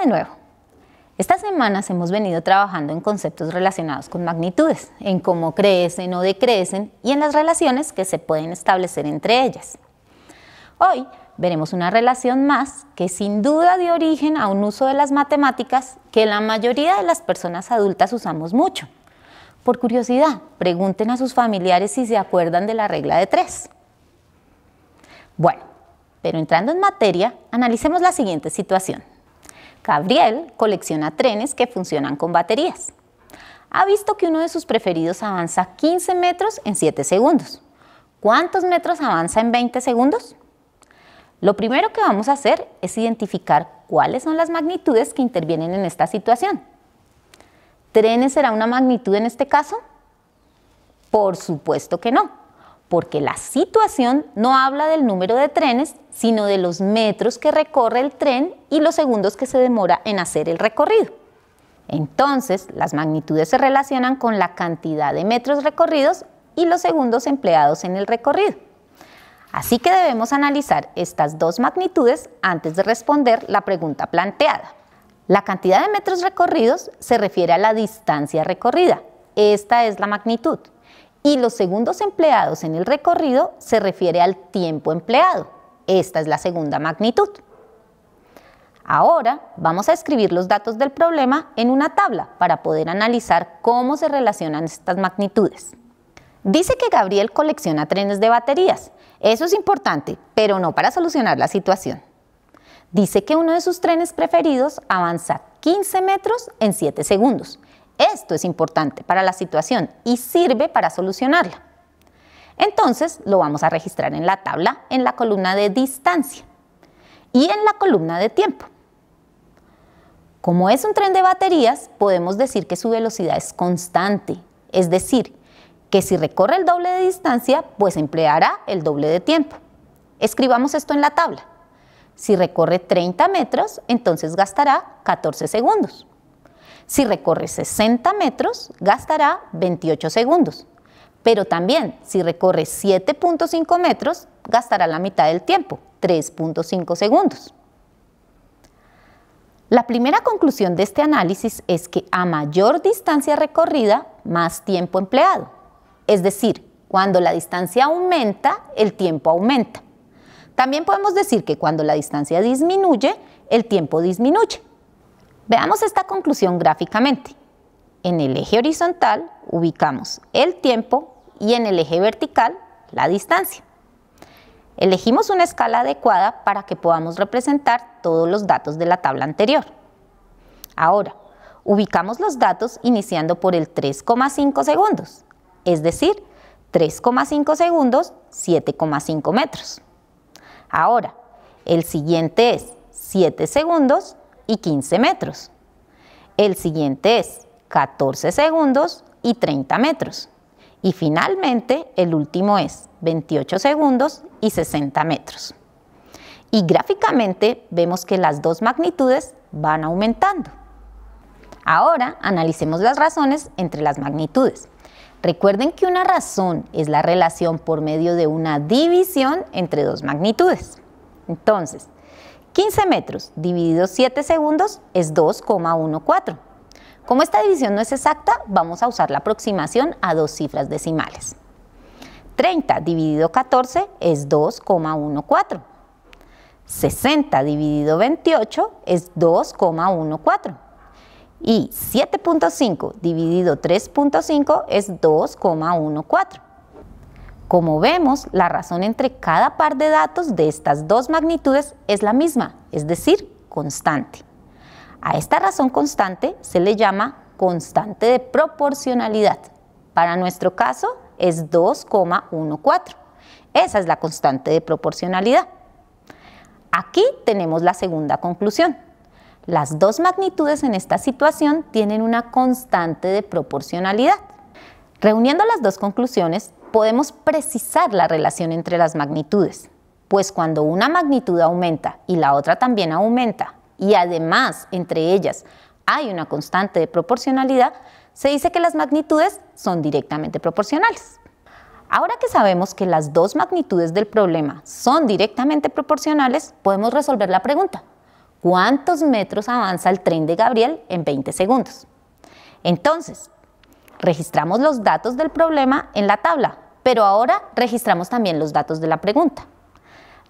de nuevo. Estas semanas hemos venido trabajando en conceptos relacionados con magnitudes, en cómo crecen o decrecen y en las relaciones que se pueden establecer entre ellas. Hoy veremos una relación más que sin duda dio origen a un uso de las matemáticas que la mayoría de las personas adultas usamos mucho. Por curiosidad, pregunten a sus familiares si se acuerdan de la regla de tres. Bueno, pero entrando en materia, analicemos la siguiente situación. Gabriel colecciona trenes que funcionan con baterías. Ha visto que uno de sus preferidos avanza 15 metros en 7 segundos. ¿Cuántos metros avanza en 20 segundos? Lo primero que vamos a hacer es identificar cuáles son las magnitudes que intervienen en esta situación. ¿Trenes será una magnitud en este caso? Por supuesto que no porque la situación no habla del número de trenes, sino de los metros que recorre el tren y los segundos que se demora en hacer el recorrido. Entonces, las magnitudes se relacionan con la cantidad de metros recorridos y los segundos empleados en el recorrido. Así que debemos analizar estas dos magnitudes antes de responder la pregunta planteada. La cantidad de metros recorridos se refiere a la distancia recorrida. Esta es la magnitud y los segundos empleados en el recorrido se refiere al tiempo empleado. Esta es la segunda magnitud. Ahora vamos a escribir los datos del problema en una tabla para poder analizar cómo se relacionan estas magnitudes. Dice que Gabriel colecciona trenes de baterías. Eso es importante, pero no para solucionar la situación. Dice que uno de sus trenes preferidos avanza 15 metros en 7 segundos esto es importante para la situación y sirve para solucionarla. Entonces lo vamos a registrar en la tabla en la columna de distancia y en la columna de tiempo. Como es un tren de baterías, podemos decir que su velocidad es constante, es decir, que si recorre el doble de distancia, pues empleará el doble de tiempo. Escribamos esto en la tabla. Si recorre 30 metros, entonces gastará 14 segundos. Si recorre 60 metros, gastará 28 segundos. Pero también, si recorre 7.5 metros, gastará la mitad del tiempo, 3.5 segundos. La primera conclusión de este análisis es que a mayor distancia recorrida, más tiempo empleado. Es decir, cuando la distancia aumenta, el tiempo aumenta. También podemos decir que cuando la distancia disminuye, el tiempo disminuye. Veamos esta conclusión gráficamente. En el eje horizontal ubicamos el tiempo y en el eje vertical la distancia. Elegimos una escala adecuada para que podamos representar todos los datos de la tabla anterior. Ahora, ubicamos los datos iniciando por el 3,5 segundos, es decir, 3,5 segundos, 7,5 metros. Ahora, el siguiente es 7 segundos, 15 metros. El siguiente es 14 segundos y 30 metros. Y finalmente el último es 28 segundos y 60 metros. Y gráficamente vemos que las dos magnitudes van aumentando. Ahora analicemos las razones entre las magnitudes. Recuerden que una razón es la relación por medio de una división entre dos magnitudes. Entonces, 15 metros dividido 7 segundos es 2,14. Como esta división no es exacta, vamos a usar la aproximación a dos cifras decimales. 30 dividido 14 es 2,14. 60 dividido 28 es 2,14. Y 7.5 dividido 3.5 es 2,14. Como vemos, la razón entre cada par de datos de estas dos magnitudes es la misma, es decir, constante. A esta razón constante se le llama constante de proporcionalidad. Para nuestro caso es 2,14. Esa es la constante de proporcionalidad. Aquí tenemos la segunda conclusión. Las dos magnitudes en esta situación tienen una constante de proporcionalidad. Reuniendo las dos conclusiones, podemos precisar la relación entre las magnitudes, pues cuando una magnitud aumenta y la otra también aumenta, y además entre ellas hay una constante de proporcionalidad, se dice que las magnitudes son directamente proporcionales. Ahora que sabemos que las dos magnitudes del problema son directamente proporcionales, podemos resolver la pregunta, ¿cuántos metros avanza el tren de Gabriel en 20 segundos? Entonces, Registramos los datos del problema en la tabla, pero ahora registramos también los datos de la pregunta.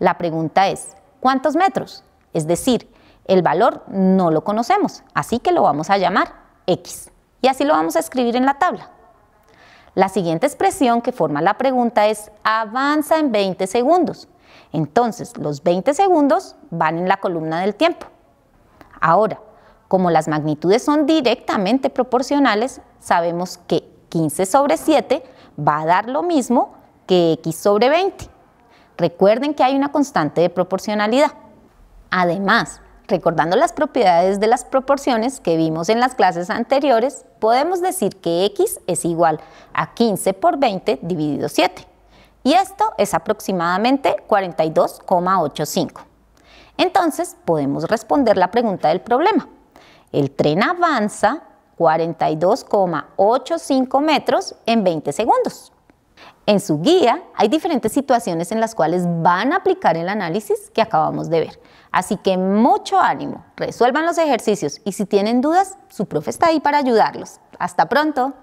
La pregunta es, ¿cuántos metros? Es decir, el valor no lo conocemos, así que lo vamos a llamar X. Y así lo vamos a escribir en la tabla. La siguiente expresión que forma la pregunta es avanza en 20 segundos. Entonces, los 20 segundos van en la columna del tiempo. Ahora, como las magnitudes son directamente proporcionales, sabemos que 15 sobre 7 va a dar lo mismo que x sobre 20. Recuerden que hay una constante de proporcionalidad. Además, recordando las propiedades de las proporciones que vimos en las clases anteriores, podemos decir que x es igual a 15 por 20 dividido 7. Y esto es aproximadamente 42,85. Entonces, podemos responder la pregunta del problema. El tren avanza 42,85 metros en 20 segundos. En su guía hay diferentes situaciones en las cuales van a aplicar el análisis que acabamos de ver. Así que mucho ánimo, resuelvan los ejercicios y si tienen dudas, su profe está ahí para ayudarlos. Hasta pronto.